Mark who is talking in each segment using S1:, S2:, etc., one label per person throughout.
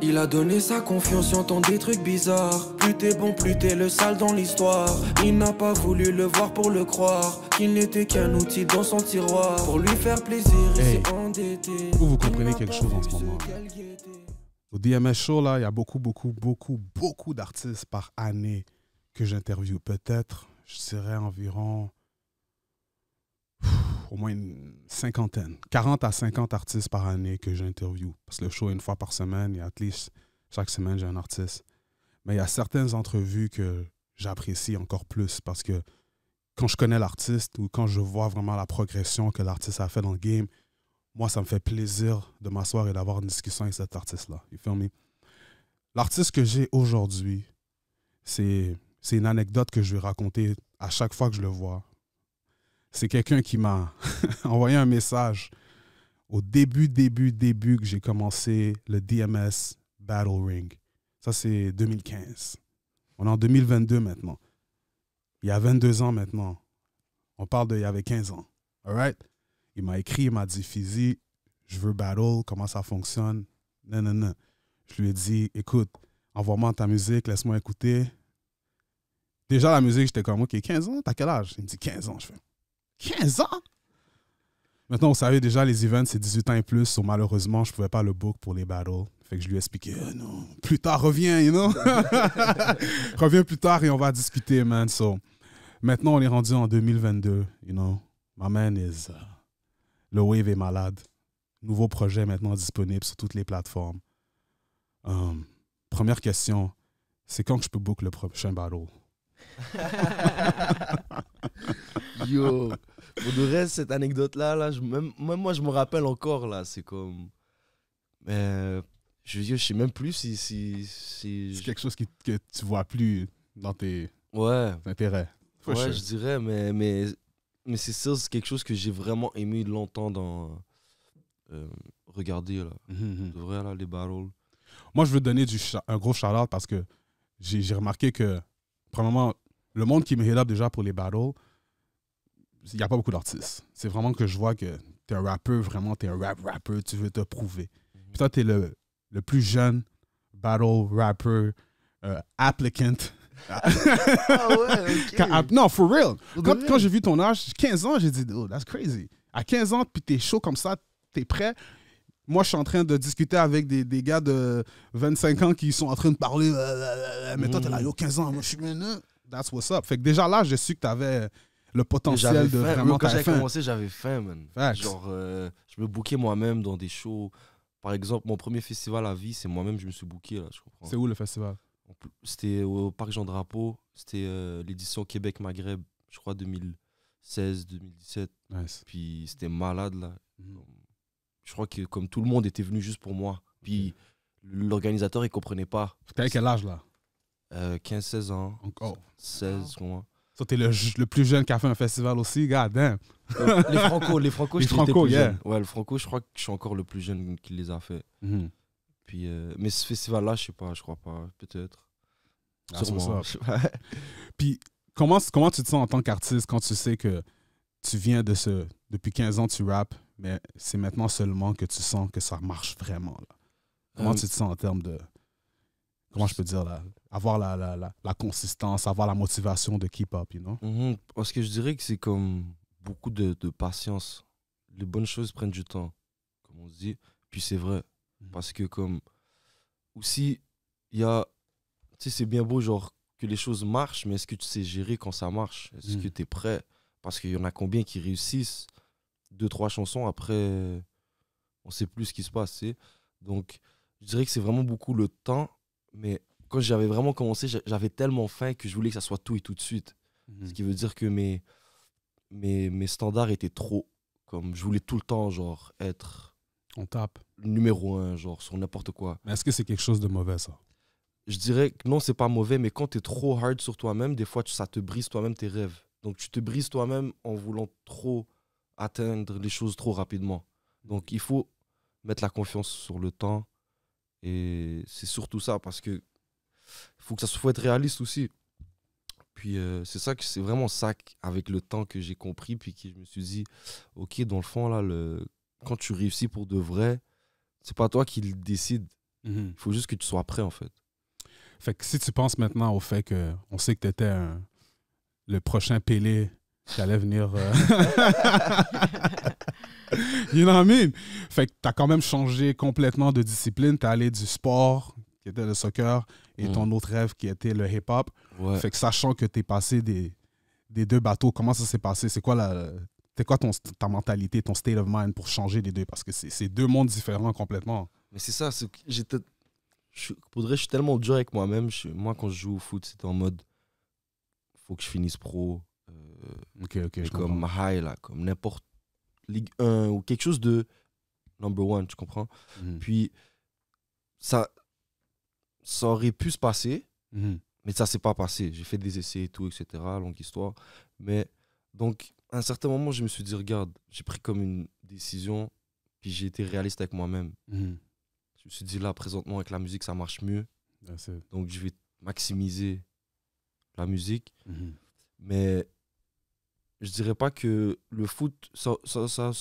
S1: Il a donné sa confiance, entend des trucs bizarres. Plus t'es bon, plus t'es le sale dans l'histoire. Il n'a pas voulu le voir pour le croire. Qu'il n'était qu'un outil dans son tiroir. Pour lui faire plaisir, et s'est Vous, comprenez quelque chose en ce moment
S2: Au DMS Show, là, il y a beaucoup, beaucoup, beaucoup, beaucoup d'artistes par année que j'interviewe. Peut-être, je serais environ au moins une cinquantaine, 40 à 50 artistes par année que j'interview. Parce que le show est une fois par semaine et at least chaque semaine, j'ai un artiste. Mais il y a certaines entrevues que j'apprécie encore plus parce que quand je connais l'artiste ou quand je vois vraiment la progression que l'artiste a fait dans le game, moi, ça me fait plaisir de m'asseoir et d'avoir une discussion avec cet artiste-là. L'artiste que j'ai aujourd'hui, c'est une anecdote que je vais raconter à chaque fois que je le vois c'est quelqu'un qui m'a envoyé un message au début, début, début que j'ai commencé le DMS Battle Ring. Ça, c'est 2015. On est en 2022 maintenant. Il y a 22 ans maintenant. On parle de il y avait 15 ans. All right? Il m'a écrit, il m'a dit Fizi, je veux battle, comment ça fonctionne Non, non, non. Je lui ai dit Écoute, envoie-moi ta musique, laisse-moi écouter. Déjà, la musique, j'étais comme Ok, 15 ans, t'as quel âge Il me dit 15 ans. Je fais 15 ans? Maintenant, vous savez déjà, les events, c'est 18 ans et plus. So, malheureusement, je ne pouvais pas le book pour les battles. Fait que je lui ai expliqué, oh, non, plus tard, reviens, you know? reviens plus tard et on va discuter, man. So, maintenant, on est rendu en 2022, you know? My man is. Euh, le wave est malade. Nouveau projet maintenant disponible sur toutes les plateformes. Euh, première question, c'est quand je peux book le prochain battle?
S1: Yo, pour de reste, cette anecdote-là, là, même, moi, je me rappelle encore, là, c'est comme... Euh, je je sais même plus si... si, c'est quelque chose qui, que tu vois plus dans tes ouais. intérêts. ouais, je dirais, mais, mais, mais c'est sûr c'est quelque chose que j'ai vraiment aimé longtemps dans... Euh, regarder, là. Mhm, mhm. De vrai, les barrels. Moi, je veux donner du un gros
S2: shout parce que j'ai remarqué que premièrement, le monde qui me hit déjà pour les battles, il n'y a pas beaucoup d'artistes. C'est vraiment que je vois que tu es un rappeur, vraiment, es un rap rappeur, tu veux te prouver. putain mhm. Puis toi, tu le, le plus jeune battle rapper euh, applicant. Ah ah, non, for real. Quand, j'ai vu ton âge, 15 ans, j'ai dit, oh, that's crazy. À 15 ans, puis es chaud comme ça, tu es prêt. Moi, je suis en train de discuter avec des, des gars de 25 ans qui sont en train de parler. Euh, euh, euh, mais toi, t'es là, mm. yo, 15 ans. Moi, je suis. That's what's up. Fait que déjà là, j'ai su que t'avais le potentiel de faim. vraiment Quand j'avais commencé,
S1: j'avais faim, man. Genre, je me bookais moi-même dans des shows. Par exemple, mon premier festival à vie, c'est moi-même, je me suis booké, là, C'est où le festival C'était au Parc Jean Drapeau. C'était l'édition Québec-Maghreb, je crois, 2016, 2017. Nice. Puis c'était malade, là. Mhm je crois que comme tout le monde était venu juste pour moi. Puis l'organisateur, il comprenait pas. T'avais quel âge là 15-16 euh, ans. Encore. 16 oh. mois.
S2: Toi, t'es le, plus jeune qui a fait un festival aussi, gars. Euh, les Franco, les Franco, je Franco, Ouais,
S1: le Franco, je crois que je suis encore le plus jeune qui les a fait. Mm-hmm. Puis, euh, mais ce festival-là, je sais pas, je crois pas, peut-être. Ah, Sûrement.
S2: Puis, comment, comment tu te sens en tant qu'artiste quand tu sais que tu viens de ce. Depuis 15 ans, tu rappes, mais c'est maintenant seulement que tu sens que ça marche vraiment. Là. Comment euh, tu te sens en termes de. Comment je peux dire là Avoir la, la, la, la consistance, avoir la motivation de keep up, you know mhm.
S1: Parce que je dirais que c'est comme beaucoup de, patience. Les bonnes choses prennent du temps, comme on dit. Puis c'est vrai. Mm. Parce que, comme. Aussi, il y a. Tu sais, c'est bien beau, genre, que les choses marchent, mais est-ce que tu sais gérer quand ça marche Est-ce mm. que tu es prêt Parce qu'il y en a combien qui réussissent deux, trois chansons. Après, on sait plus ce qui se passe. Donc, je dirais que c'est vraiment beaucoup le temps. Mais quand j'avais vraiment commencé, j'avais tellement faim que je voulais que ça soit tout et tout de suite. Mhm. Ce qui veut dire que mes, mes, mes standards étaient trop. Comme je voulais tout le temps, genre, être. On tape. Numéro un, genre, sur n'importe quoi. est-ce que c'est quelque chose de mauvais, ça Je dirais que non, c'est pas mauvais, mais quand tu es trop hard sur toi-même, des fois, ça te brise toi-même tes rêves. Donc, tu te brises toi-même en voulant trop atteindre les choses trop rapidement. Donc il faut mettre la confiance sur le temps. Et c'est surtout ça, parce que faut que ça soit être réaliste aussi. Puis euh, c'est ça que c'est vraiment ça avec le temps que j'ai compris, puis que je me suis dit, ok, dans le fond, là, le, quand tu réussis pour de vrai, c'est pas toi qui le décide. Mhm. Il faut juste que tu sois prêt, en fait.
S2: Fait que si tu penses maintenant au fait que on sait que tu étais le prochain Pélé j'allais venir. Euh, you know what I mean? Fait que t'as quand même changé complètement de discipline. T'es allé du sport, qui était le soccer, et mm. ton autre rêve qui était le hip-hop. Fait que sachant que t'es passé des, des deux bateaux, comment ça s'est passé? C'est quoi la. C'est quoi ton, ta mentalité, ton state of mind pour changer les deux? Parce que c'est deux mondes différents complètement.
S1: Mais c'est ça, j'étais. je suis tellement dur avec moi-même. Moi, quand je joue au foot, c'est en mode faut que je finisse pro, euh, comme high, là, comme n'importe Ligue 1 ou quelque chose de number one, tu comprends? Mhm. Puis, ça, ça aurait pu se passer, mhm. mais ça s'est pas passé. J'ai fait des essais et tout, etc., longue histoire. Mais donc, à un certain moment, je me suis dit, regarde, j'ai pris comme une décision, puis j'ai été réaliste avec moi-même. Mhm. Je me suis dit, là, présentement, avec la musique, ça marche mieux. Donc, je vais maximiser la musique. Mais je dirais pas que le foot, ça,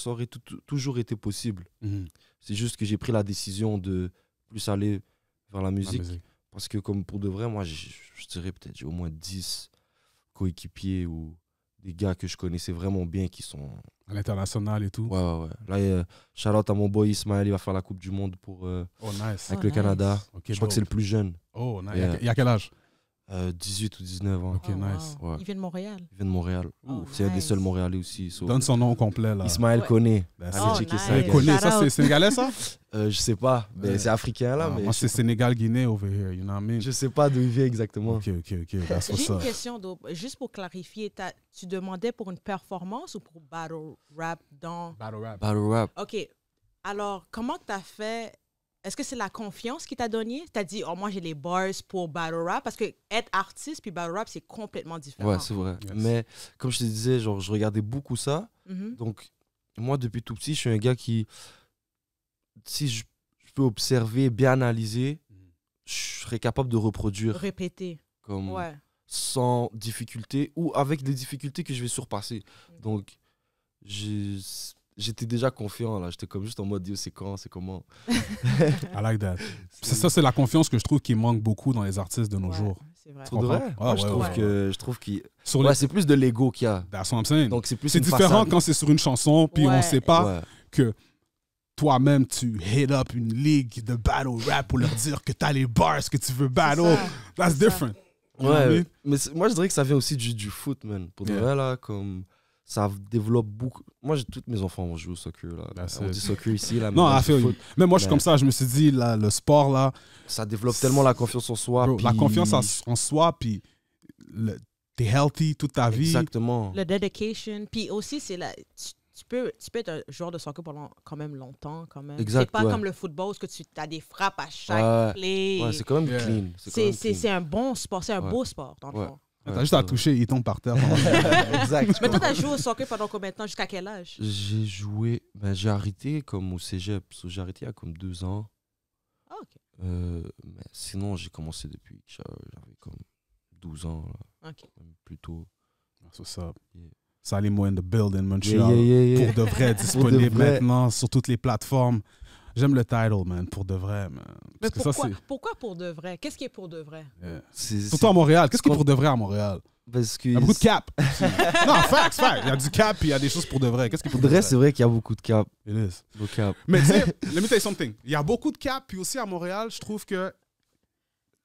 S1: aurait toujours été possible. Mhm. C'est juste que j'ai pris la décision de plus aller vers la musique. Parce que, comme pour de vrai, moi, je, dirais peut-être j'ai au moins 10 coéquipiers ou des gars que je connaissais vraiment bien qui sont. À l'international et tout. Ouais, ouais, ouais. Là, Charlotte shout à mon boy Ismaël, il va faire la Coupe du Monde pour, euh, oh, avec le oh, Canada. je crois que c'est le plus jeune. Oh, nice. il, il y a quel âge euh, 18 ou 19 ans. Ok, nice. Il vient de Montréal. Il vient de Montréal. Oh, c'est un des seuls Montréalais aussi. Donne son nom complet, là. Ismaël Koné. Ben, oh, c'est- ça, Koné, ça, c'est sénégalais, ça? Euh, je sais pas, mais c'est africain là, mais c'est Sénégal-Guinée over here, you know I mean? je sais pas d'où il vient exactement. Ok, ok, ok, une
S3: question, juste pour clarifier. Tu demandais pour une performance ou pour battle rap dans... Battle rap. Battle rap. OK. Alors, comment tu as fait est-ce que c'est la confiance qui t'a donné? T'as dit, oh, moi, j'ai les bars pour battle rap. Parce que être artiste puis battle rap, c'est complètement différent. Ouais, c'est
S1: vrai. Mais comme je te disais, genre, je regardais beaucoup ça. Mm-hmm. Donc, moi, depuis tout petit, je suis un gars qui, si je, peux observer, bien analyser, mm. je serais capable de reproduire. Répéter. Comme ouais. sans difficulté ou avec des difficultés que je vais surpasser. Mm. Donc, je j'étais déjà confiant là. J'étais comme juste en mode Dieu, c'est quand, c'est comment. I like that. C'est ça,
S2: c'est la confiance que je trouve qui manque beaucoup dans les artistes de nos jours. C'est vrai. Ah, ouais, je, trouve que, je trouve Sur
S1: c'est plus de l'ego qu'il y a. Donc c'est plus. différent quand c'est
S2: sur une chanson, puis on sait pas que toi-même, tu head up une ligue de battle rap pour leur dire que tu as les bars que tu veux battle. That's different. Ouais,
S1: mais moi je dirais que ça vient aussi du, du foot, man. Pour de là, comme ça développe beaucoup. Moi, tous mes enfants ont joué au soccer. Là. on dit soccer ici. Là, non, mais moi, je suis comme ça. Je me suis dit, là, le sport, là. Ça développe tellement la confiance en soi. La confiance
S2: en soi, puis t'es healthy toute ta vie. Exactement. Le
S3: dedication. Puis aussi, c'est la. Tu, peux, tu peux être un joueur de soccer pendant quand même longtemps. quand même. C'est pas comme le football, où que tu as des frappes à chaque play. Ouais, c'est quand même clean. C'est un bon sport, c'est un beau sport, dans le fond.
S2: T'as juste à toucher, il tombe par terre.
S3: exact. Mais toi, t'as joué au soccer pendant combien de temps Jusqu'à quel âge
S1: J'ai joué. Ben, j'ai arrêté comme au cégep. J'ai arrêté il y a comme deux ans. Ah, ok. Euh, mais sinon, j'ai commencé depuis que j'avais comme 12 ans. Là. Ok. Plutôt. Ah, c'est ça. Yeah.
S2: Salim in the building, Montreal. pour de vrai, disponible maintenant sur toutes les plateformes. J'aime le title, man, pour de vrai, man.
S3: Mais pourquoi, pourquoi, pour de vrai? Qu'est-ce qui est pour de vrai? Surtout
S2: à Montréal. Qu'est-ce qui est pour de vrai à Montréal? Parce que il y a beaucoup de cap.
S3: non, facts, facts.
S2: Il y a du cap puis il y a des choses pour de vrai. Qu'est-ce qui pour de vrai? C'est
S1: vrai qu'il y a beaucoup de cap. y a Beaucoup de cap. Mais
S2: tu sais, let me tell you something. Il y a beaucoup de cap puis aussi à Montréal, je trouve que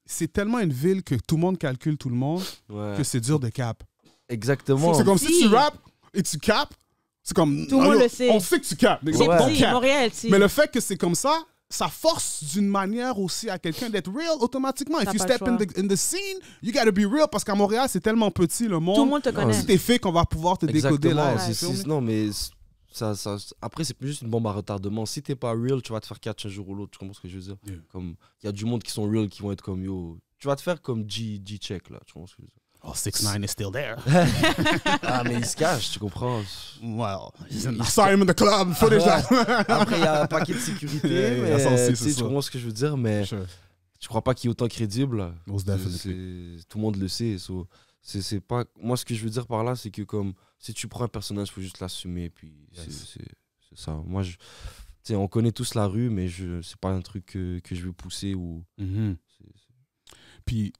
S2: c'est tellement une ville que tout le monde calcule tout le monde que c'est dur de cap. Exactement. C'est comme si, tu rap et tu capes, c'est comme. Tout le monde le sait. On sait que tu capes. C'est Montréal, Mais le fait que c'est comme ça, ça force d'une manière aussi à quelqu'un d'être real automatiquement. If you step in the, scene, you gotta be real parce qu'à Montréal, c'est tellement petit le monde. Tout le monde te connaît. Si t'es fake, on va pouvoir te décoder là.
S1: non, mais ça, ça, après, c'est plus juste une bombe à retardement. Si t'es pas real, tu vas te faire catch un jour ou l'autre. Tu comprends ce que je veux dire? Comme Il y a du monde qui sont real qui vont être comme yo. Tu vas te faire comme G, G check là. Tu comprends ce que je veux dire? Oh, 6 9 est still there. ah, mais il se cache, tu comprends. Wow. I
S2: saw him in the club, ah, footage Après, il y a un paquet de sécurité, mais c'est tu comprends
S1: ce que je veux dire, mais tu ne crois pas qu'il est autant crédible. Tout le monde le sait. c'est pas... Moi, ce que je veux dire par là, c'est que comme si tu prends un personnage, il faut juste l'assumer. c'est ça. Moi, je... on connaît tous la rue, mais je c'est pas un truc que, je veux pousser ou. Mm-hmm. Puis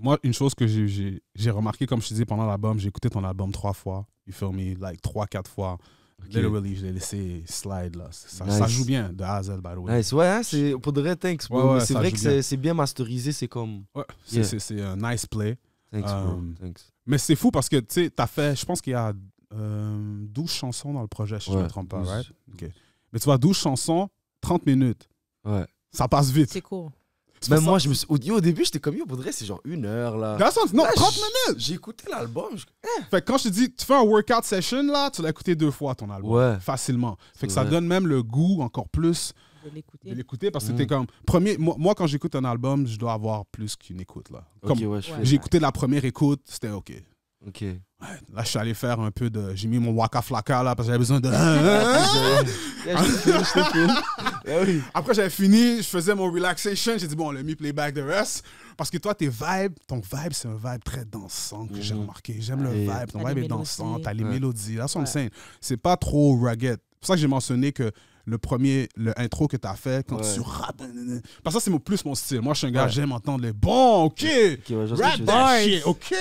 S1: moi, une chose que j'ai
S2: remarqué, comme je te disais pendant l'album, j'ai écouté ton album trois fois. You feel me? Like trois, quatre fois. Okay. Literally, je l'ai laissé slide là. Ça, joue bien de Hazel, by the way. Nice, ouais,
S1: hein, c'est pour de vrai, thanks, c'est vrai que c'est bien masterisé, c'est comme. Ouais, c'est
S2: un nice play. Thanks, bro. Um, thanks. Mais c'est fou parce que tu sais, t'as fait, je pense qu'il y a euh, 12 chansons dans le projet, si je ne me trompe pas, Mais tu vois, 12 chansons, 30 minutes. Ouais. Ça passe vite. C'est court moi, je me suis... au début, j'étais comme, yo, pour c'est genre une heure là. non, minutes.
S1: J'ai écouté l'album.
S2: Eh. Fait quand je te dis, tu fais un workout session là, tu l'as écouté deux fois ton album. Facilement. Fait que ça donne même le goût encore plus de l'écouter parce que mm. comme premier moi, quand j'écoute un album je dois avoir plus qu'une écoute là j'ai écouté la première écoute c'était ok là, je suis allé faire un peu de. J'ai mis mon waka flaka là parce que j'avais besoin de. Ah Après, j'avais fini, je faisais mon relaxation. J'ai dit, bon, on me mis playback the rest. Parce que toi, tes vibes, ton vibe, c'est un vibe très dansant que j'ai mhm. remarqué. J'aime le vibe. Ton vibe est dansant, t'as les mélodies. Là, c'est ouais. C'est pas trop rugged. C'est pour ça que j'ai mentionné que le premier, le intro que tu as fait quand tu rappes. Parce que c'est plus mon style. Moi, je suis un gars, j'aime entendre les bons, ok, rap that shit, ok.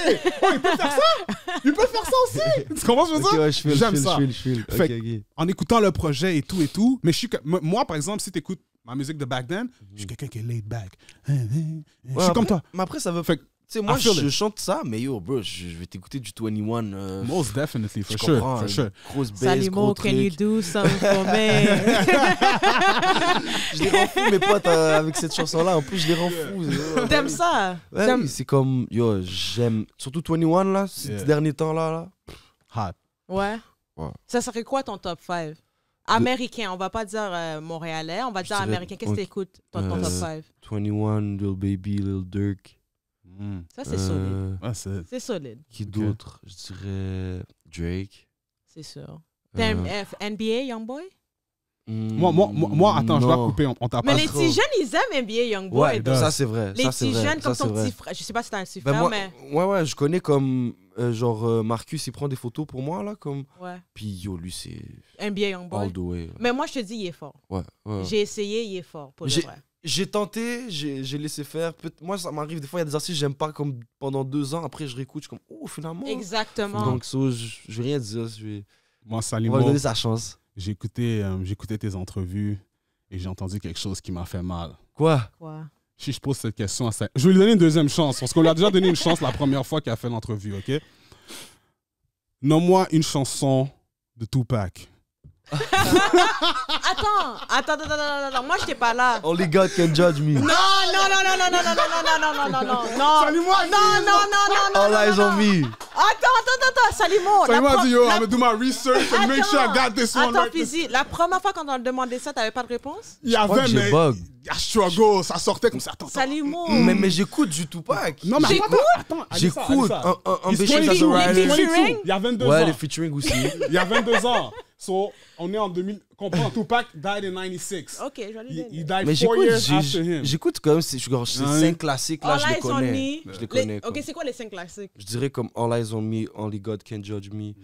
S2: Oh, il peut faire ça Il peut faire ça aussi Tu commences à me je dire J'aime ça. en écoutant le projet et tout et tout, mais je suis, moi, par exemple, si tu écoutes ma musique de back then, je suis mhm. quelqu'un qui est laid back. Hein, hein, hein. je suis comme toi. Mais après, ça veut sais, moi, je,
S1: chante ça, mais yo, bro, je, vais t'écouter du 21. Euh, Most definitely, for sure. For sure. Grosse bass, Salimo, gros truc. can you
S3: do something for me?
S1: je les rends fous, mes potes, euh, avec cette chanson-là. En plus, je les rends fous. T'aimes
S3: ça? Ouais,
S1: c'est comme, yo, j'aime. Surtout 21, là, ces derniers temps-là. Hot.
S3: Ouais. ouais. Ça serait quoi ton top 5? Américain, on va pas dire euh, montréalais, on va dire américain. Qu'est-ce que t'écoutes, ton, ton top 5?
S1: 21, Lil Baby, Lil Durk. Mm. Ça, c'est solide. Euh, ah, c'est solide. Qui d'autre Je dirais Drake.
S3: C'est sûr. Euh, T'es euh, NBA Youngboy
S1: moi, moi, moi, mm, attends, je dois couper, on, on t'a Mais les jeunes,
S3: ils aiment NBA Youngboy. ça c'est vrai. Les petits jeunes, comme ça, ton petit frère, je sais pas si t'as un petit ben, frère, mais.
S1: Ouais, ouais, je connais comme. genre, Marcus, il prend des photos pour moi, là, comme. Ouais. Puis yo, lui, c'est.
S3: NBA Youngboy. All the way. Mais moi, je te dis, il est fort. Ouais. ouais. J'ai essayé, il est fort, pour le vrai
S1: j'ai tenté, j'ai laissé faire. Moi, ça m'arrive des fois, il y a des artistes que j'aime pas comme pendant deux ans. Après, je réécoute, je suis comme, oh, finalement. Exactement. Donc, je, ne vais rien dire. Je vais... Moi, Salim, On va donner sa
S2: chance. Euh, j'ai écouté, tes entrevues et j'ai entendu quelque chose qui m'a fait mal. Quoi Quoi Si je pose cette question à ça, je vais lui donner une deuxième chance parce qu'on lui a déjà donné une chance la première fois qu'il a fait l'entrevue, ok Nomme-moi une chanson de Tupac attends,
S3: attends, attends, attends, attends, moi j'étais pas là.
S1: Only God can judge
S3: me. Non, non, non, non, non, non, non, non, non, non, non, non, non. Salut-moi. Non, non, non, non, non. All eyes on me. Attends, attends, attends, non, non, non, I'm gonna do
S2: my research and make sure I got this one. Attends, non,
S3: la première fois quand on non, ça, non, pas de réponse Il y non, non,
S2: I non, ça sortait comme ça.
S3: non, Mais, mais
S2: j'écoute du tout. Non, j'écoute. non, non, Il y a 22 ans. a 22 ans. So, on est en 2000. Comprends, Tupac died in 96. Ok, je vais lui donner. Il died Mais j'écoute J'écoute
S1: quand même ces cinq classiques là, je les connais. Je les connais. Ok,
S3: c'est quoi les cinq classiques Je
S1: dirais comme All Eyes on Me, Only God Can Judge Me. Mm.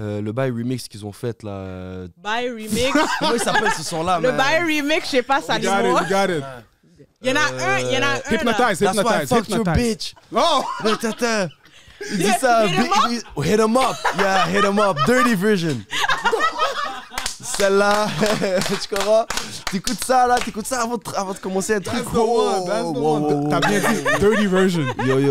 S1: Euh, le By Remix qu'ils ont fait là. Euh,
S3: Buy Remix Comment ils s'appelle ce son là Le By Remix, je sais pas, ça les mots. got it. Il y en a un, il y en a un. Hypnotize, hypnotize, hypnotize. Fuck your bitch. Oh Is yeah, this hit, him
S1: hit him up? Yeah, hit him up. Dirty version. Celle-là, tu comprends T'écoutes ça là, t'écoutes ça avant de, commencer un truc. That's the one, that's T'as bien dit, dirty version.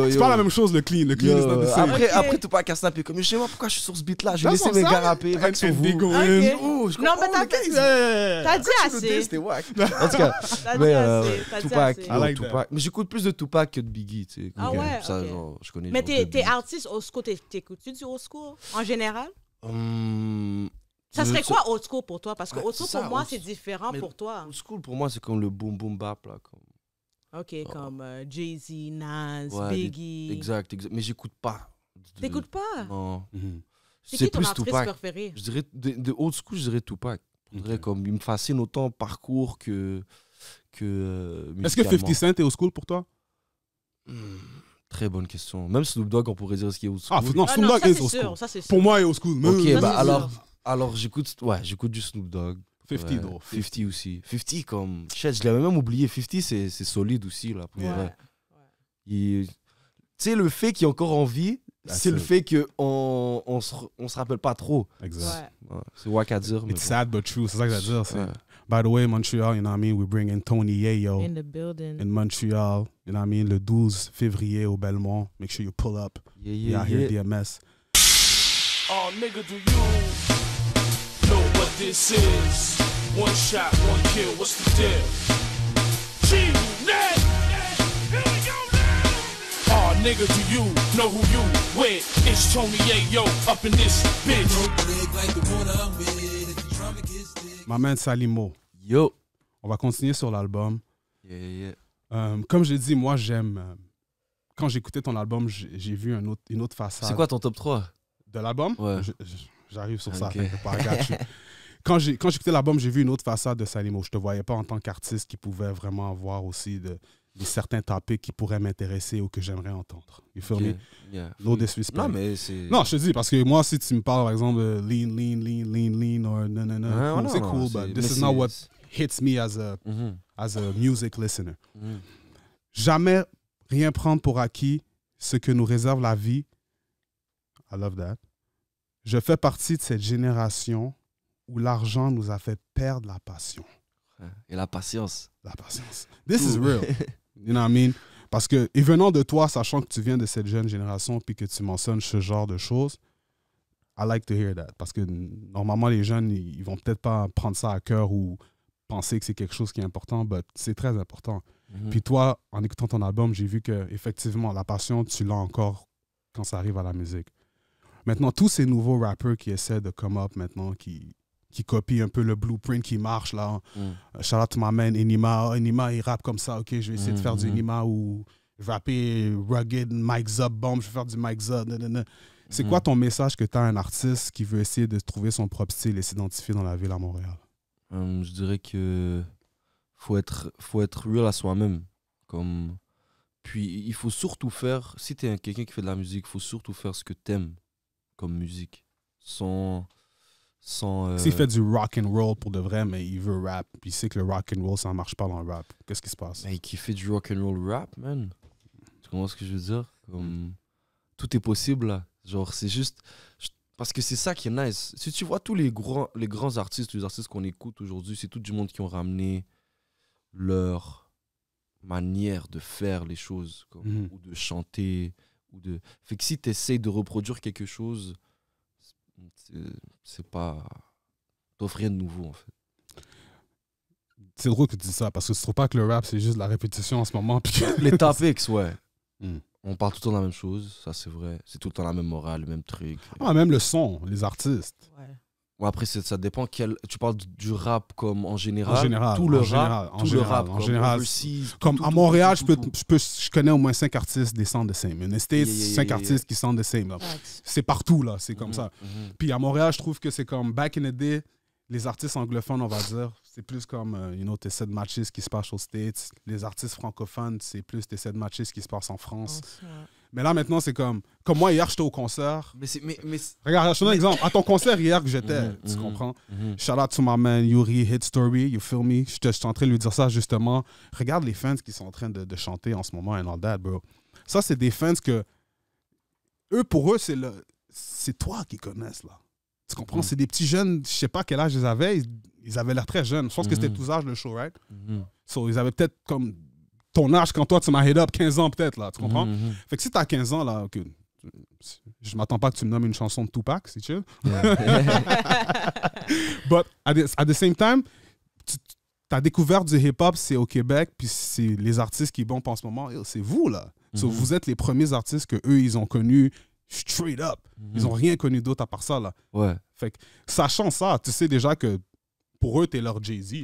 S1: C'est pas la
S2: même chose le clean, le clean Après,
S1: après Tupac a snappé comme, je sais pas pourquoi je suis sur ce beat là, je vais laisser mes gars rapper, va sur vous. non,
S3: mais t'as dit, t'as dit assez. En tout cas, mais euh, Tupac, Tupac.
S1: Mais j'écoute plus de Tupac que de Biggie, tu sais. Ah ouais Ça, je connais. Mais t'es
S3: artiste au school, t'écoutes-tu du au school en général
S1: hum, ça serait quoi
S3: old school pour toi Parce que old school pour moi, c'est différent pour toi. Old school
S1: pour moi, c'est comme le boom boom bap. Là,
S3: comme... Ok, comme euh, Jay-Z, Nas, Biggie. Exact,
S1: exact. Mais j'écoute pas.
S3: T'écoutes pas
S1: Non. Mhm. C'est plus Tupac. Je dirais, de, old school, je dirais Tupac. comme, il me fascine autant parcours que. que euh, Est-ce que 50 Cent est old school pour toi hmm, Très bonne question. Même Snoop Dogg, on pourrait dire ce qui est old ah, school. Ah non, Snoop Dogg est, old school. Pour moi, est old school. Ok, bah alors. Alors, j'écoute ouais, j'écoute du Snoop Dogg. 50, ouais, 50 aussi. 50, comme. je l'avais même oublié. 50, c'est solide aussi, là, pour ouais. ouais. Tu sais, le fait qu'il y ait encore envie, ah, c'est le fait qu'on on, se, rappelle pas trop. Exact. Ouais. C'est wack à dire.
S2: It's sad but true, c'est ça que je dire. By the way, Montreal, you know what I mean? We bring in Tony Yeo. In the building. In Montreal, you know what I mean? Le 12 février au Belmont. Make sure you pull up. Yeah, yeah, yeah. yeah. DMS. Oh, nigga, do you this is. One shot, one kill, what's the deal? G-Net! Aw, nigga, do you know who you with? It's Tony Ayo up in this bitch. Ma man Salimo. Yo! On va continuer sur l'album. Yeah, yeah, yeah. Euh, comme j'ai dit, moi, j'aime. Euh, quand j'écoutais ton album, j'ai vu un autre, une autre façade. C'est quoi ton top 3 De l'album ouais. J'arrive sur okay. ça. quand j'ai j'écoutais l'album, j'ai vu une autre façade de Salimo. Je te voyais pas en tant qu'artiste qui pouvait vraiment avoir aussi de, certains topics qui pourraient m'intéresser ou que j'aimerais entendre. You feel me? Yeah. Mm. des Non, mais Non, je te dis, parce que moi, si tu me parles, par exemple, lean, lean, lean, lean, lean, or non, non, non, c'est cool, but this is not what hits me as a, mm-hmm. as a music listener. Mm. Jamais rien prendre pour acquis ce que nous réserve la vie. I love that. Je fais partie de cette génération où l'argent nous a fait perdre la passion.
S1: Et la patience. La patience. This is
S2: real. You know what I mean? Parce que, et venant de toi, sachant que tu viens de cette jeune génération, puis que tu mentionnes ce genre de choses, I like to hear that. Parce que normalement, les jeunes, ils vont peut-être pas prendre ça à cœur ou penser que c'est quelque chose qui est important, mais c'est très important. Mm-hmm. Puis toi, en écoutant ton album, j'ai vu que effectivement la passion, tu l'as encore quand ça arrive à la musique. Maintenant, tous ces nouveaux rappers qui essaient de come up maintenant, qui, qui copie un peu le blueprint qui marche là. Mm. Euh, Charlotte m'amène Enima. il rappe comme ça. Ok, je vais essayer de faire du mm, mm, Enima ou rapper rugged, Mike up, bomb, je vais faire du Mike up. C'est quoi ton message que tu as à un artiste qui veut essayer de trouver son propre style et s'identifier dans la
S1: ville à Montréal euh, Je dirais que faut être, faut être real à soi-même. Comme... Puis il faut surtout faire, si tu es quelqu'un qui fait de la musique, il faut surtout faire ce que tu aimes comme musique. Sans euh, S'il fait du
S2: rock and roll pour de vrai, mais il veut rap, puis il sait que le rock and roll, ça marche pas dans le rap. Qu'est-ce qui se passe? Mais qui
S1: fait du rock and roll rap, man. Tu comprends ce que je veux dire? Comme, tout est possible, là. Genre, c'est juste... Parce que c'est ça qui est nice. Si tu vois tous les grands, les grands artistes, les artistes qu'on écoute aujourd'hui, c'est tout du monde qui ont ramené leur manière de faire les choses, mhm. ou de chanter, ou de... Fait que si tu essayes de reproduire quelque chose c'est pas. t'offres rien de nouveau, en fait. C'est drôle que tu dis ça, parce que je trouve pas que le rap, c'est juste la répétition en ce moment. Les topics, ouais. Hmm. On parle tout le temps de la même chose, ça c'est vrai. C'est tout le temps la même morale, le même truc. Ah, même le son, les artistes. Ouais. Ouais, après, ça dépend. Quel... Tu parles du rap comme en général. En général tout le rap. tout en le général, rap. En comme général.
S2: comme à Montréal, je, peux, je, peux, je, connais au moins cinq artistes des Sound the Same. Une cinq artistes qui sont the Same. C'est partout, là. C'est comme mm-hmm, ça. Mm-hmm. Puis à Montréal, je trouve que c'est comme back in the day, les artistes anglophones, on va dire, c'est plus comme, tes euh, you know, tes qui se passe aux States. Les artistes francophones, c'est plus tes sept matches qui se passe en France. Mais là, maintenant, c'est comme. Comme moi, hier, j'étais au concert.
S1: Mais mais Regarde, je te donne un
S2: exemple. À ton concert hier que j'étais, mhm, tu mhm, comprends? Mhm. Shout out to my man Yuri, Hit Story, you feel me? Je suis en train de lui dire ça justement. Regarde les fans qui sont en train de, de chanter en ce moment, and all that, bro. Ça, c'est des fans que. Eux, pour eux, c'est le. C'est toi qui connaissent, là. Tu comprends? C'est des petits jeunes, je sais pas quel âge ils avaient. Ils, ils avaient l'air très jeunes. Je pense que c'était tous âges le show, right? So, ils avaient peut-être comme ton âge quand toi tu m'as hit up, 15 ans peut-être, là, tu comprends? Mhm, mhm. Fait que si t'as 15 ans, là, que je m'attends pas que tu me nommes une chanson de Tupac, si tu veux. But at the, same time, tu, ta découverte du hip-hop, c'est au Québec, puis c'est les artistes qui bombent en ce moment, c'est vous, là. Mhm. vous êtes les premiers artistes que eux ils ont connus straight up. Ils ont rien connu d'autre à part ça, là. Ouais. Fait sachant ça, tu sais déjà que pour eux, t'es leur Jay-Z,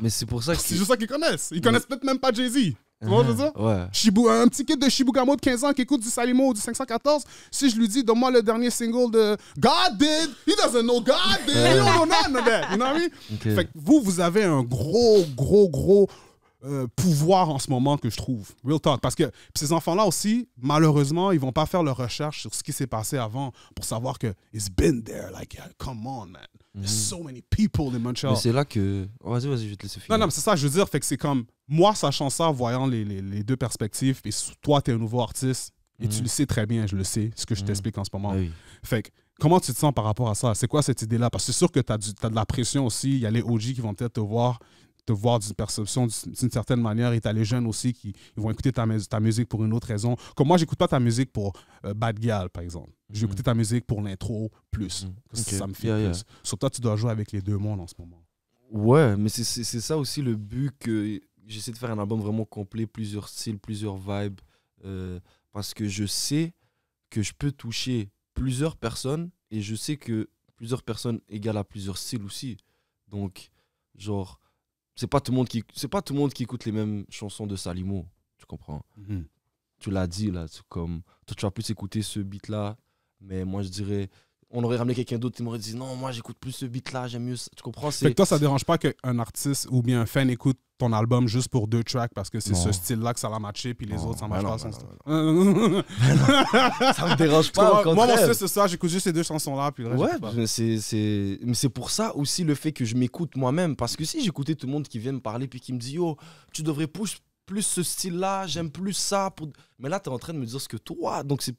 S2: Mais c'est pour ça que. C'est juste ça qu'ils connaissent. Ils connaissent peut-être même pas Jay-Z. Tu vois, je veux dire? Ouais. un petit kid de Shibugamo de 15 ans qui écoute du Salimo ou du 514, si je lui dis, donne-moi le dernier single de God Did, he doesn't know God Did, You know what I mean? Fait vous, vous avez un gros, gros, gros euh, pouvoir en ce moment que je trouve. Real talk. Parce que ces enfants-là aussi, malheureusement, ils vont pas faire leur recherche sur ce qui s'est passé avant pour savoir que it's been there. Like, come on, man y There's mhm. so many
S1: people in Montreal. c'est là que. Oh, vas-y, vas-y, je vais te laisser
S2: finir. Non, non, c'est ça, je veux dire. Fait que c'est comme. Moi, sachant ça, voyant les, les, deux perspectives, et toi, t'es un nouveau artiste, et tu mhm. le sais très bien, je le sais, ce que je mhm. t'explique en ce moment. Ben fait Comment tu te sens par rapport à ça? C'est quoi cette idée-là? Parce que c'est sûr que tu as, as, de la pression aussi. Il y a les OG qui vont peut-être te voir voir d'une perception d'une certaine manière et t'as les jeunes aussi qui vont écouter ta, ta, musique pour une autre raison. Comme moi, j'écoute pas ta musique pour euh, Bad Girl, par exemple. J'écoute mhm. ta musique pour l'intro plus. Mhm. Ça me fait plus. toi, tu dois jouer avec les deux mondes en ce
S1: moment. Ouais, mais c'est ça aussi le but que j'essaie de faire un album vraiment complet, plusieurs styles, plusieurs vibes, euh, parce que je sais que je peux toucher plusieurs personnes et je sais que plusieurs personnes égale à plusieurs styles aussi. Donc, genre, c'est pas tout le monde qui c'est pas tout le monde qui écoute les mêmes chansons de Salimo tu comprends mhm. tu l'as dit là comme toi tu vas plus écouter ce beat là mais moi je dirais on aurait ramené quelqu'un d'autre, il m'aurait dit non, moi j'écoute plus ce beat-là, j'aime mieux ça. Tu comprends? Fait toi, ça
S2: dérange pas qu'un artiste ou bien un fan écoute ton album juste pour deux tracks parce que c'est ce style-là que ça l'a matché, puis les autres, ça ben ben ben marche pas. Non, ça me dérange pas. Moi, moi, c'est ça, j'écoute juste ces deux chansons-là. Puis ouais,
S1: c'est, mais c'est pour ça aussi le fait que je m'écoute moi-même. Parce que si j'écoutais tout le monde qui vient me parler, puis qui me dit oh tu devrais push plus ce style-là, j'aime plus ça. Mais là, tu es en train de me dire ce que toi. Donc, c'est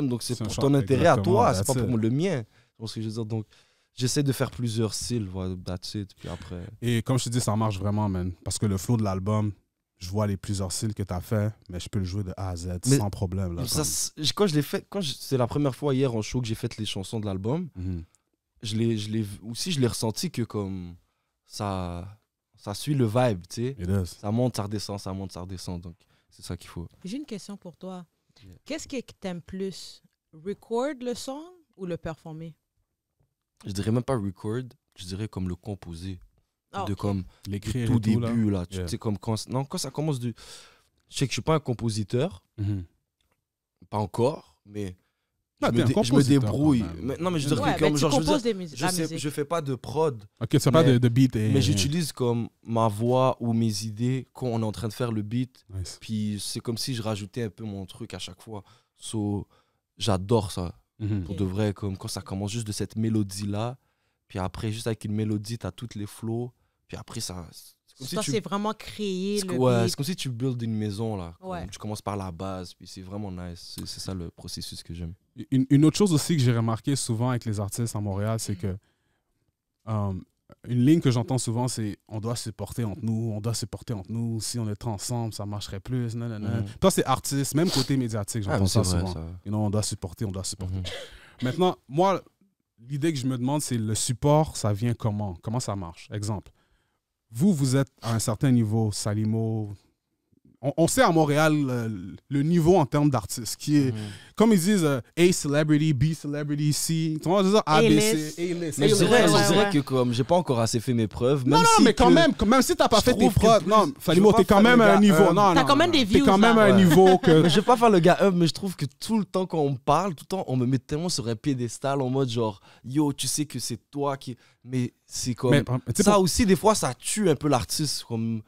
S1: donc c'est pour ton intérêt à toi, c'est pas pour le mien. Donc, j'essaie de faire plusieurs styles, that's it, puis après.
S2: Et comme je te dis, ça marche vraiment, man. Parce que le flow de l'album, je vois les plusieurs styles que tu as fait, mais je peux le jouer de A à Z sans problème. Là,
S1: quand je l'ai fait, quand c'est la première fois hier en show que j'ai fait les chansons de l'album, mhm. je les je aussi, je l'ai ressenti que comme ça, ça suit le vibe, tu sais. Ça monte, ça redescend, ça monte, ça redescend, donc c'est ça qu'il faut.
S3: J'ai une question pour toi. Qu'est-ce que t'aimes plus? Record le son ou le performer?
S1: Je dirais même pas record, je dirais comme le composer. Ah, de comme l'écrire tout, début là, tu sais comme quand non quand ça commence du... je sais que je suis pas un compositeur mm-hmm. pas encore mais je, me, débrouille. non, mais je veux que comme genre, ah, je, fais pas de prod. pas de, beat. Mais j'utilise comme ma voix ou mes idées quand on est en train de faire le beat. Puis c'est comme si je rajoutais un peu mon truc à chaque fois. j'adore ça. Mhm. Pour de vrai, comme quand ça commence juste de cette mélodie-là. Puis après, juste avec une mélodie, tu as toutes les flots. Puis après, ça, ça, c'est
S3: vraiment créer c'est comme
S1: si tu builds une maison, là. Tu commences par la base, puis c'est vraiment nice. C'est ça le processus que j'aime.
S2: Une, autre chose aussi que j'ai remarqué souvent avec les artistes à Montréal, c'est que euh, une ligne que j'entends souvent, c'est on doit se porter entre nous, on doit se porter entre nous. Si on était ensemble, ça marcherait plus. Mhm. Toi, c'est artiste, même côté médiatique, j'entends ah, ça souvent. on doit supporter, on doit supporter. porter. Mhm. Maintenant, moi, l'idée que je me demande, c'est le support, ça vient comment Comment ça marche Exemple, vous, vous êtes à un certain niveau, Salimo. On, sait à Montréal euh, le niveau en termes d'artistes, qui est, mhm. comme ils disent, euh, A celebrity, B celebrity, C. Tu A, B, C, Mais je dirais, que comme j'ai pas encore
S1: assez fait mes preuves. Même non, non, mais quand même, même si t'as pas fait tes preuves, non, Salimo, t'es quand même à un niveau. t'as quand même des views. T'es quand même à un niveau que. Je vais pas faire le gars hub, mais je trouve que tout le temps quand on parle, tout le temps, on me met tellement sur un piédestal en mode genre, yo, tu sais que c'est toi qui. Mais c'est comme ça aussi des fois ça tue un peu l'artiste comme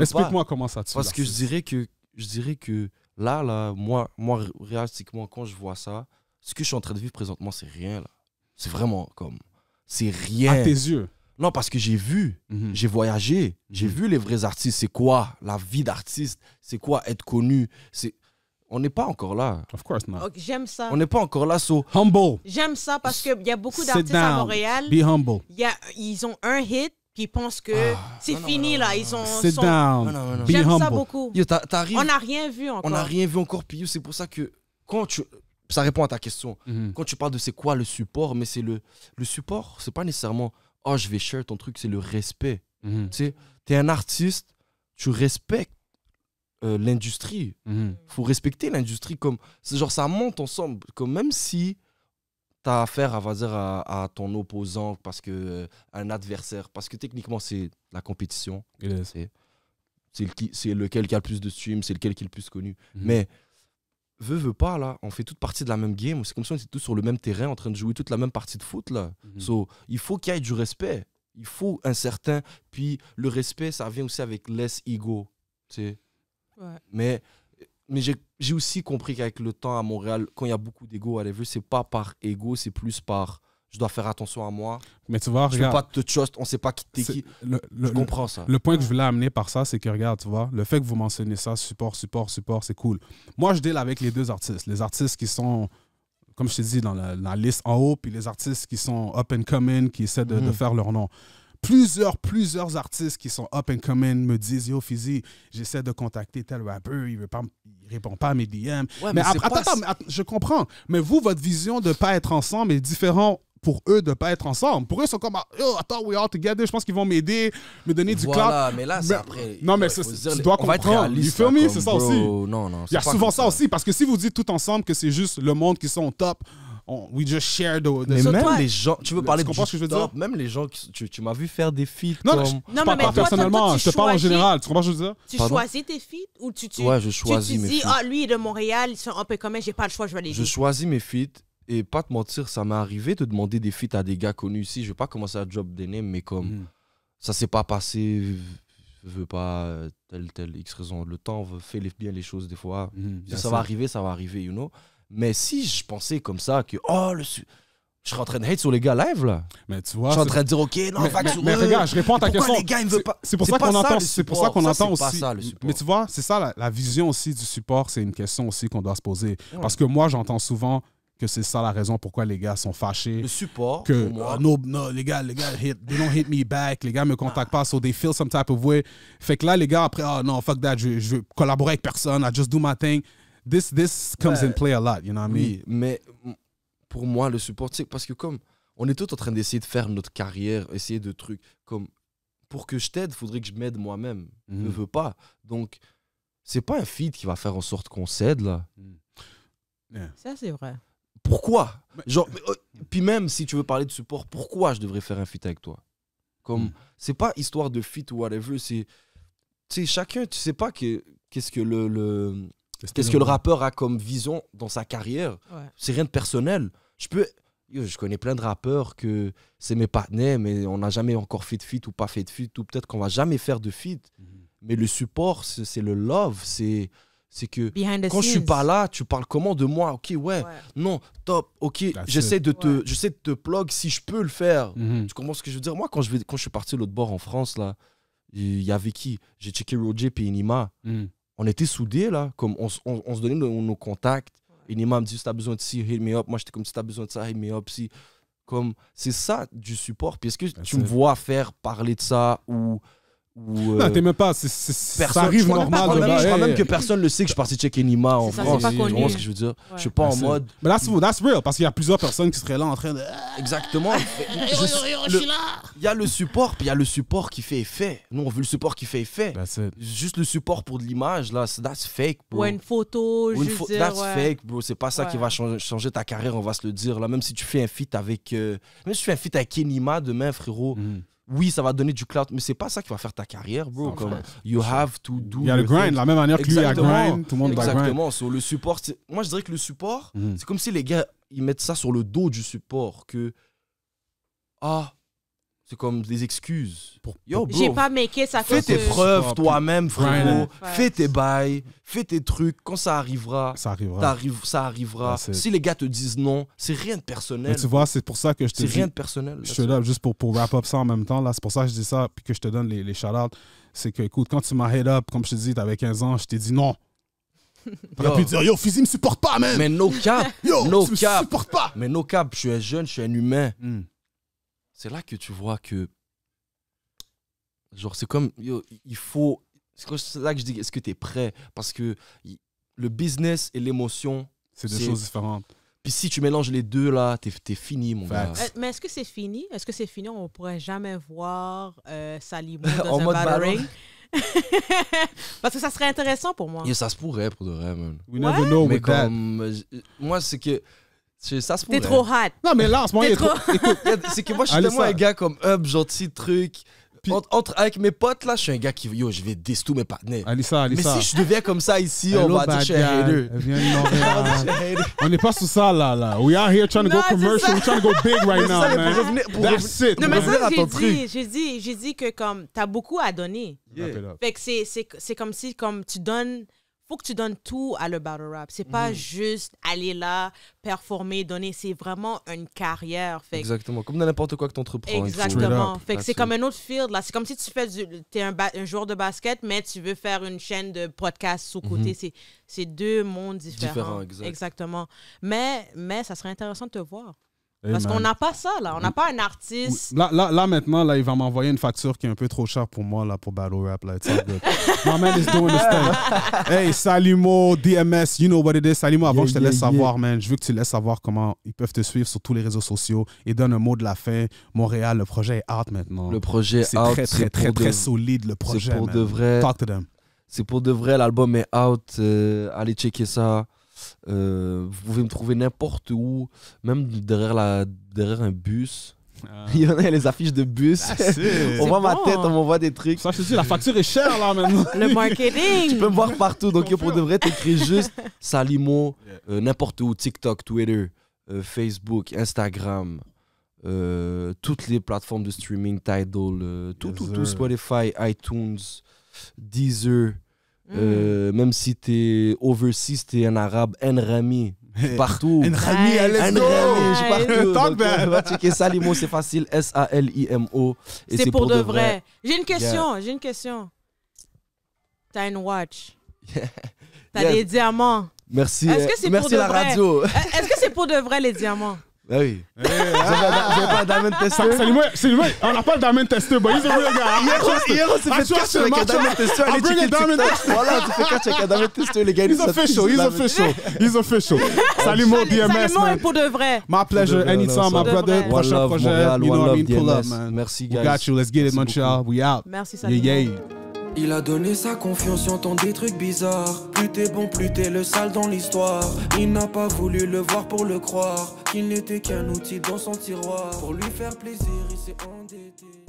S1: explique-moi comment ça tue parce que je dirais que je dirais que là là moi moi réalistiquement quand je vois ça ce que je suis en train de vivre présentement c'est rien là c'est vraiment comme c'est rien à tes yeux non parce que j'ai vu mhm. j'ai voyagé j'ai mhm. vu les vrais artistes c'est quoi la vie d'artiste c'est quoi être connu c'est on n'est pas encore là. Of course not.
S3: J'aime ça. On n'est
S1: pas encore là, so humble.
S3: J'aime ça parce qu'il y a beaucoup d'artistes à Montréal. Be humble. Y a, ils ont un hit, puis ils pensent que ah, c'est fini là. Non, ils ont. Sit down. J'aime ça beaucoup. Yo, on n'a rien vu encore. On n'a rien
S1: vu encore, puis c'est pour ça que quand tu. Ça répond à ta question. Mhm. Quand tu parles de c'est quoi le support, mais c'est le. Le support, c'est pas nécessairement oh, je vais share ton truc, c'est le respect. Mhm. Tu sais, t'es un artiste, tu respectes euh, l'industrie. Mhm. faut respecter l'industrie. comme Genre, ça monte ensemble. Comme même si tu as affaire à, à, à, ton opposant, parce que euh, un adversaire, parce que techniquement, c'est la compétition. C'est le, lequel qui a le plus de streams, c'est lequel qui est le plus connu. Mhm. Mais veut, veut pas, là, on fait toute partie de la même game. C'est comme si on était tous sur le même terrain, en train de jouer toute la même partie de foot, là. Mhm. So, il faut qu'il y ait du respect. Il faut un certain. Puis le respect, ça vient aussi avec less ego. Tu sais mais, mais j'ai aussi compris qu'avec le temps à Montréal, quand il y a beaucoup d'ego, c'est pas par ego, c'est plus par je dois faire attention à moi. Mais tu vois, je regarde, pas te trust, on sait pas qui t'es qui.
S2: Le, je comprends ça. Le point que je voulais amener par ça, c'est que regarde, tu vois, le fait que vous mentionnez ça, support, support, support, c'est cool. Moi, je deal avec les deux artistes. Les artistes qui sont, comme je t'ai dit, dans la, liste en haut, puis les artistes qui sont up and coming, qui essaient de, de mm. faire leur nom plusieurs, plusieurs artistes qui sont up and coming me disent Yo, Fizzy, j'essaie de contacter tel rappeur, il ne répond pas à mes DM. mais, pas... attends, attends, je comprends. Mais vous, votre vision de ne pas être ensemble est différente pour eux de ne pas être ensemble. Pour eux, ils sont comme attends, ah, we are together, je pense qu'ils vont m'aider, me donner du voilà, clap. mais là, c'est après. Non, mais tu dois comprendre. You feel C'est ça aussi. Il y a souvent ça, ça aussi, parce que si vous dites tout ensemble que c'est juste le monde qui sont au top, on, we just share the, mais même les gens tu veux parler tu comprends ce que je veux dire
S1: même les gens tu, m'as vu faire des feats non,
S2: comme... non, mais pas personnellement hein, je te parle en général
S1: tu comprends ce que je veux dire tu choisis
S3: tes feats ou tu tu tu, tu dis ah lui il est de Montréal ils sont un peu comme j'ai pas le choix je vais aller je
S1: choisis mes feats et pas te mentir ça m'est arrivé de demander des feats à des gars connus ici je vais pas commencer à job des names mais comme mm. ça s'est pas passé je veux pas euh, telle telle x raison le temps fait bien les choses des fois mm, ça va arriver ça va arriver you know mais si je pensais comme ça, que oh, le je serais en train de hate sur les gars live là. Mais tu vois. Je suis en train de dire ok, non, mais, mais, sur mais les regarde, je réponds à ta question. les gars,
S2: C'est pour, ça qu'on entend. C'est pour ça qu'on entend aussi.
S1: mais tu vois, c'est ça la,
S2: la, vision aussi du support, c'est une question aussi qu'on doit se poser. Parce que moi, j'entends souvent que c'est ça la raison pourquoi les gars sont fâchés. Le support. Que ah, non, no, les gars, les gars, they don't hit me back, les gars me contactent pas, so they feel some type of way. Fait que là, les gars, après, oh non, fuck that, je, je veux collaborer avec
S1: personne, I just do
S2: my thing this comes in play a lot, you know what I mean?
S1: mais pour moi le support c'est parce que comme on est tous en train d'essayer de faire notre carrière, essayer de trucs comme pour que je t'aide, faudrait que je m'aide moi-même. Je ne mm-hmm. veux pas. Donc c'est pas un feed qui va faire en sorte qu'on cède là.
S3: Mm. Ça c'est vrai.
S1: Pourquoi Genre oh, puis même si tu veux parler de support, pourquoi je devrais faire un feed avec toi Comme mm. c'est pas histoire de feed ou whatever, c'est tu sais chacun, tu sais pas qu'est-ce que le Qu'est-ce que le rappeur a comme vision dans sa carrière C'est rien de personnel. Je peux. je connais plein de rappeurs que c'est mes partenaires, mais on n'a jamais encore fait de feat ou pas fait de feat, ou peut-être qu'on va jamais faire de feat. Mhm. Mais le support, c'est le love, c'est c'est que quand je suis pas là, tu parles comment de moi Ok, ouais, non, top, ok, j'essaie de te, te plug si je peux le faire. Mhm. Tu comprends ce que je veux dire Moi, quand je vais, quand je suis parti l'autre bord en France là, il y avait qui J'ai checké Roger et Inima. Mhm on était soudés, là. Comme on, se donnait nos, contacts. Et Nima me dit si as besoin de ci, hit me up. Moi, j'étais comme si as besoin de ça, hit me up. Si. Comme, c'est ça du support. Puis est-ce que tu me vois faire parler de ça ou non, euh, t'es même pas. C'est, ça arrive normal. Même je crois même que personne ne sait que je suis parti checker Nima en France. C'est pas ce que je veux dire. Je suis pas en mode. Mais là, c'est that's real parce qu'il y a plusieurs personnes qui seraient là en train de. Exactement. il y a le support, puis il y a le support qui fait effet. Nous, on veut le support qui fait effet. Juste le support pour de l'image, là, that's fake, Ou une
S3: photo, That's fake,
S1: C'est pas ça qui va changer, ta carrière, on va se le dire. Là, même si tu fais un feat avec. Euh, même si tu fais un feat avec Kenima demain, frérot. Mhm oui, ça va donner du clout, mais c'est pas ça qui va faire ta carrière, bro. you have to do. Il y a le grind, la même manière que lui, a grind, tout le monde doit grind. Exactement, so, le support, moi je dirais que le support, mhm. c'est comme si les gars, ils mettent ça sur le dos du support, que, ah, c'est comme des excuses. Yo, bro, J'ai pas maké ça fais tes preuves toi-même, frérot. Fais tes bails, fais tes trucs. Quand ça arrivera, ça arrivera. ça arrivera. si les gars te disent non, c'est rien de personnel. Mais tu vois, c'est pour ça que je te dis. C'est rien de personnel. Je suis là,
S2: juste pour, pour wrap up ça en même temps. là C'est pour ça que je dis ça puis que je te donne les, les shout C'est que, écoute, quand tu m'as head up, comme je te dis, t'avais 15 ans, je t'ai dit
S1: non. T'aurais pu dire Yo, Fizzy me supporte pas, man. Mais no cap. Yo, no me supporte pas. Mais no cap, je suis un jeune, je suis un humain. Hmm c'est là que tu vois que. Genre, c'est comme. Yo, il faut. C'est là que je dis est-ce que tu es prêt Parce que le business et l'émotion. C'est deux choses différentes. Puis si tu mélanges les deux, là, t'es es fini, mon gars. Euh,
S3: mais est-ce que c'est fini? Est-ce que c'est fini? On pourrait jamais voir euh, Salim dans en un mode Parce que ça serait intéressant pour moi. Et
S1: ça se pourrait, pour de vrai, man. We never know mais quand that. Euh, moi, c'est que ça T'es trop hot. Non, mais là, en ce moment, il Écoute,
S3: c'est que moi, je suis tellement un
S1: gars comme up, gentil truc. Entre, avec mes potes, là, je suis un gars qui. Yo, je vais diss tous mes partenaires. Mais si je deviens comme
S2: ça ici, on va dire que je suis un On n'est pas sous ça,
S1: là, là. We are
S2: here trying to go commercial. We're trying to go big right now, man. That's it. Non, mais ça,
S3: j'ai dit, que comme t'as beaucoup à donner. Fait que c'est- c'est comme si comme tu donnes faut que tu donnes tout à le battle rap. C'est pas mhm. juste aller là, performer, donner. C'est vraiment une carrière. Fait
S1: Exactement. Comme n'importe quoi que tu entreprends. Exactement. Fait que c'est comme
S3: un autre field. là. C'est comme si tu fais du, es un, joueur de basket, mais tu veux faire une chaîne de podcast sous-côté. Mhm. C'est deux mondes différents. Exactement. Mais, mais ça serait intéressant de te voir. Parce qu'on n'a pas ça, là. On n'a pas un artiste.
S2: Là, là, là, maintenant, là, il va m'envoyer une facture qui est un peu trop chère pour moi, là, pour Battle Rap, It's My man is doing this thing. Hey, Salimo, DMS, you know what it is. Salimo, avant, je te laisse savoir, man. Je veux que tu laisses savoir comment ils peuvent te suivre sur tous les réseaux sociaux. Et donne un mot de la fin. Montréal, le projet est out maintenant. Le projet est out. C'est très, très, très, solide, le projet. C'est pour de vrai. Talk
S1: to them. C'est pour de vrai. L'album est out. Euh, allez checker ça. Euh, vous pouvez me trouver n'importe où, même derrière, la, derrière un bus. Ah. Il y en a les affiches de bus. Ah, on voit ma tête, on m'envoie des trucs. Ça, je la facture est chère là maintenant. Le marketing. Tu peux me voir partout. Donc, pour de vrai, t'écris juste Salimo, euh, n'importe où, TikTok, Twitter, euh, Facebook, Instagram, toutes les plateformes de streaming, Tidal, tout, tout, tout, Spotify, iTunes, Deezer. Euh, mm. même si t'es overseas, t'es un arabe, un rami. Partout. Un rami, un je parle. checker Salimo, c'est facile. S-A-L-I-M-O. C'est pour, de, vrai. J'ai une question,
S3: j'ai une question. T'as une watch. T'as des diamants. Merci. Eh, merci la radio? Est-ce que c'est pour de vrai les diamants?
S1: Ben oui. Eh, eh,
S2: eh. Vous avez pas Diamond Tester Salut-moi, salut-moi. On n'a pas Diamond Tester, boy. C'est vrai, gars. Hier, on s'est ah, fait catch avec un Diamond Tester. Allez, checker Diamond Tester. Voilà, tu fais catch avec un Diamond
S3: Tester, les gars. Ils ont fait chaud, ils ont fait chaud. Ils ont fait chaud. Salut-moi, DMS. Salut-moi pour de vrai.
S2: My pleasure, anytime, my brother. Prochain projet. You know what I mean? Pull up, man. Merci, guys. We got you. Let's get it, Montreal. We out. Merci, salut. Yeah, yeah.
S1: Il a donné sa confiance, entend des trucs bizarres. Plus t'es bon, plus t'es le sale dans l'histoire. Il n'a pas voulu le voir pour le croire. Qu'il n'était qu'un outil dans son tiroir. Pour lui faire plaisir, il s'est endetté.